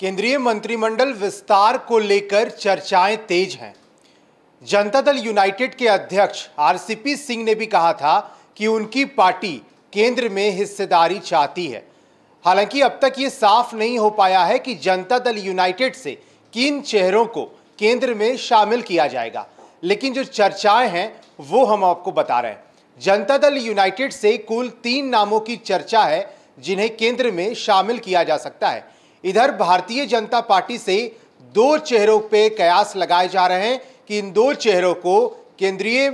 केंद्रीय मंत्रिमंडल विस्तार को लेकर चर्चाएं तेज हैं जनता दल यूनाइटेड के अध्यक्ष आरसीपी सिंह ने भी कहा था कि उनकी पार्टी केंद्र में हिस्सेदारी चाहती है हालांकि अब तक ये साफ नहीं हो पाया है कि जनता दल यूनाइटेड से किन चेहरों को केंद्र में शामिल किया जाएगा लेकिन जो चर्चाएं हैं वो हम आपको बता रहे हैं जनता दल यूनाइटेड से कुल तीन नामों की चर्चा है जिन्हें केंद्र में शामिल किया जा सकता है इधर भारतीय जनता पार्टी से दो चेहरों पे कयास लगाए जा रहे हैं कि इन दो चेहरों को केंद्रीय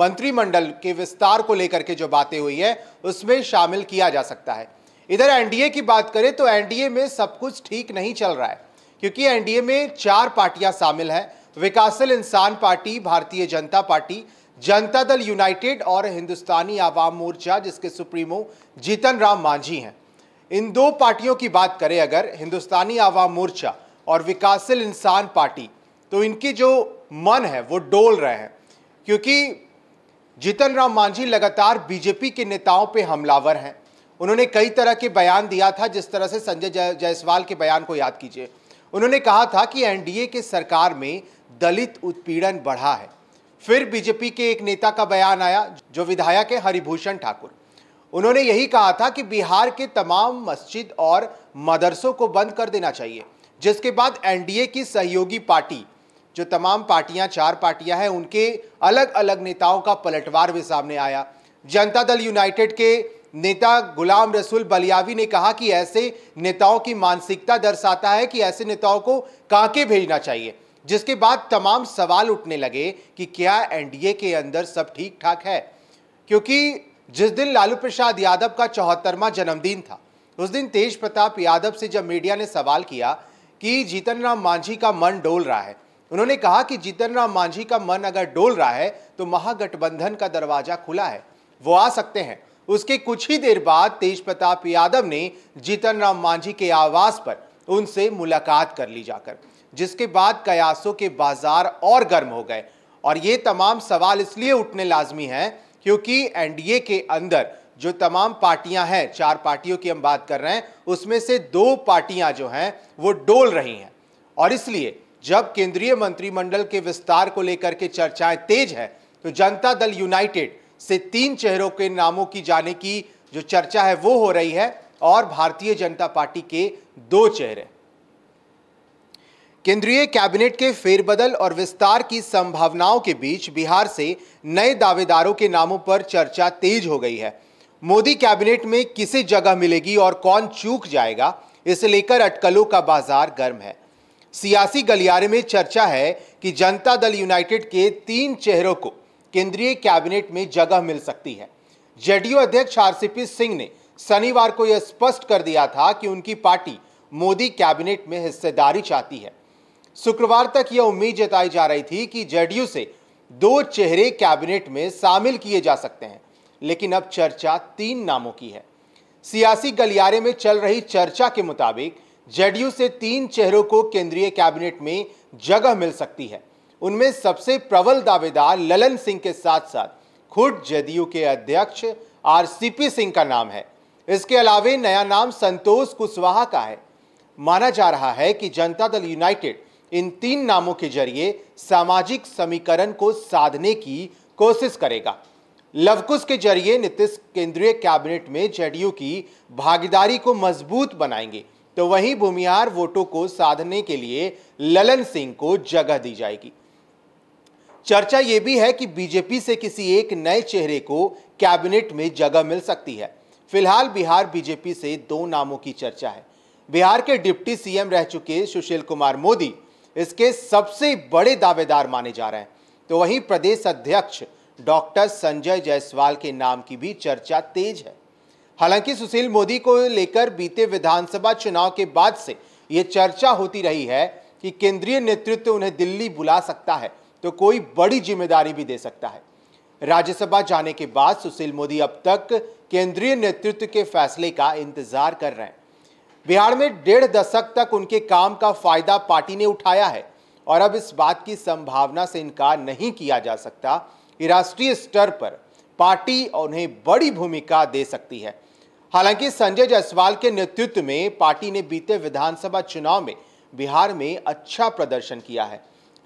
मंत्रिमंडल के विस्तार को लेकर के जो बातें हुई है उसमें शामिल किया जा सकता है इधर एनडीए की बात करें तो एनडीए में सब कुछ ठीक नहीं चल रहा है क्योंकि एनडीए में चार पार्टियां शामिल हैं विकासशील इंसान पार्टी भारतीय जनता पार्टी जनता दल यूनाइटेड और हिंदुस्तानी आवाम मोर्चा जिसके सुप्रीमो जीतन राम मांझी हैं इन दो पार्टियों की बात करें अगर हिंदुस्तानी आवाम मोर्चा और विकासशील इंसान पार्टी तो इनकी जो मन है वो डोल रहे हैं क्योंकि जीतन राम मांझी लगातार बीजेपी के नेताओं पे हमलावर हैं उन्होंने कई तरह के बयान दिया था जिस तरह से संजय जायसवाल के बयान को याद कीजिए उन्होंने कहा था कि एनडीए के सरकार में दलित उत्पीड़न बढ़ा है फिर बीजेपी के एक नेता का बयान आया जो विधायक है हरिभूषण ठाकुर उन्होंने यही कहा था कि बिहार के तमाम मस्जिद और मदरसों को बंद कर देना चाहिए जिसके बाद एनडीए की सहयोगी पार्टी जो तमाम पार्टियां चार पार्टियां हैं उनके अलग अलग नेताओं का पलटवार भी सामने आया जनता दल यूनाइटेड के नेता गुलाम रसूल बलियावी ने कहा कि ऐसे नेताओं की मानसिकता दर्शाता है कि ऐसे नेताओं को कांके भेजना चाहिए जिसके बाद तमाम सवाल उठने लगे कि क्या एनडीए के अंदर सब ठीक ठाक है क्योंकि जिस दिन लालू प्रसाद यादव का चौहत्तरवा जन्मदिन था उस दिन तेज प्रताप यादव से जब मीडिया ने सवाल किया कि जीतन राम मांझी का मन डोल रहा है उन्होंने कहा कि जीतन राम मांझी का मन अगर डोल रहा है तो महागठबंधन का दरवाजा खुला है वो आ सकते हैं उसके कुछ ही देर बाद तेज प्रताप यादव ने जीतन राम मांझी के आवास पर उनसे मुलाकात कर ली जाकर जिसके बाद कयासों के बाजार और गर्म हो गए और ये तमाम सवाल इसलिए उठने लाजमी हैं क्योंकि एनडीए के अंदर जो तमाम पार्टियां हैं चार पार्टियों की हम बात कर रहे हैं उसमें से दो पार्टियां जो हैं वो डोल रही हैं और इसलिए जब केंद्रीय मंत्रिमंडल के विस्तार को लेकर के चर्चाएं तेज है तो जनता दल यूनाइटेड से तीन चेहरों के नामों की जाने की जो चर्चा है वो हो रही है और भारतीय जनता पार्टी के दो चेहरे केंद्रीय कैबिनेट के फेरबदल और विस्तार की संभावनाओं के बीच बिहार से नए दावेदारों के नामों पर चर्चा तेज हो गई है मोदी कैबिनेट में किसे जगह मिलेगी और कौन चूक जाएगा इसे लेकर अटकलों का बाजार गर्म है सियासी गलियारे में चर्चा है कि जनता दल यूनाइटेड के तीन चेहरों को केंद्रीय कैबिनेट में जगह मिल सकती है जेडीयू अध्यक्ष आरसीपी सिंह ने शनिवार को यह स्पष्ट कर दिया था कि उनकी पार्टी मोदी कैबिनेट में हिस्सेदारी चाहती है शुक्रवार तक यह उम्मीद जताई जा रही थी कि जेडीयू से दो चेहरे कैबिनेट में शामिल किए जा सकते हैं लेकिन अब चर्चा तीन नामों की है सियासी गलियारे में चल रही चर्चा के मुताबिक जेडीयू से तीन चेहरों को केंद्रीय कैबिनेट में जगह मिल सकती है उनमें सबसे प्रबल दावेदार ललन सिंह के साथ साथ खुद जेडीयू के अध्यक्ष आरसीपी सिंह का नाम है इसके अलावा नया नाम संतोष कुशवाहा का है माना जा रहा है कि जनता दल यूनाइटेड इन तीन नामों के जरिए सामाजिक समीकरण को साधने की कोशिश करेगा लवकुश के जरिए नीतीश केंद्रीय कैबिनेट में जेडीयू की भागीदारी को मजबूत बनाएंगे तो वहीं भूमिहार वोटों को साधने के लिए ललन सिंह को जगह दी जाएगी चर्चा यह भी है कि बीजेपी से किसी एक नए चेहरे को कैबिनेट में जगह मिल सकती है फिलहाल बिहार बीजेपी से दो नामों की चर्चा है बिहार के डिप्टी सीएम रह चुके सुशील कुमार मोदी इसके सबसे बड़े दावेदार माने जा रहे हैं तो वहीं प्रदेश अध्यक्ष डॉक्टर संजय जायसवाल के नाम की भी चर्चा तेज है हालांकि सुशील मोदी को लेकर बीते विधानसभा चुनाव के बाद से ये चर्चा होती रही है कि केंद्रीय नेतृत्व उन्हें दिल्ली बुला सकता है तो कोई बड़ी जिम्मेदारी भी दे सकता है राज्यसभा जाने के बाद सुशील मोदी अब तक केंद्रीय नेतृत्व के फैसले का इंतजार कर रहे हैं बिहार में डेढ़ दशक तक उनके काम का फायदा पार्टी ने उठाया है और अब इस बात की संभावना से इनकार नहीं किया जा सकता कि राष्ट्रीय स्तर पर पार्टी उन्हें बड़ी भूमिका दे सकती है हालांकि संजय जायसवाल के नेतृत्व में पार्टी ने बीते विधानसभा चुनाव में बिहार में अच्छा प्रदर्शन किया है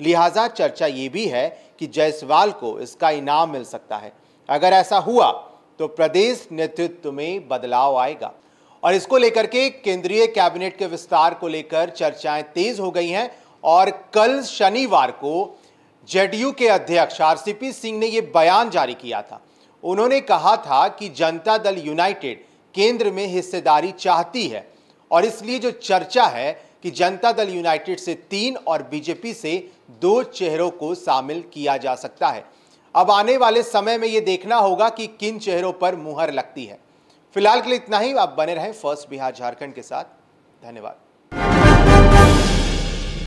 लिहाजा चर्चा ये भी है कि जायसवाल को इसका इनाम मिल सकता है अगर ऐसा हुआ तो प्रदेश नेतृत्व में बदलाव आएगा और इसको लेकर के केंद्रीय कैबिनेट के विस्तार को लेकर चर्चाएं तेज हो गई हैं और कल शनिवार को जेडीयू के अध्यक्ष आरसीपी सिंह ने यह बयान जारी किया था उन्होंने कहा था कि जनता दल यूनाइटेड केंद्र में हिस्सेदारी चाहती है और इसलिए जो चर्चा है कि जनता दल यूनाइटेड से तीन और बीजेपी से दो चेहरों को शामिल किया जा सकता है अब आने वाले समय में ये देखना होगा कि किन चेहरों पर मुहर लगती है फिलहाल के लिए इतना ही आप बने रहें फर्स्ट बिहार झारखंड के साथ धन्यवाद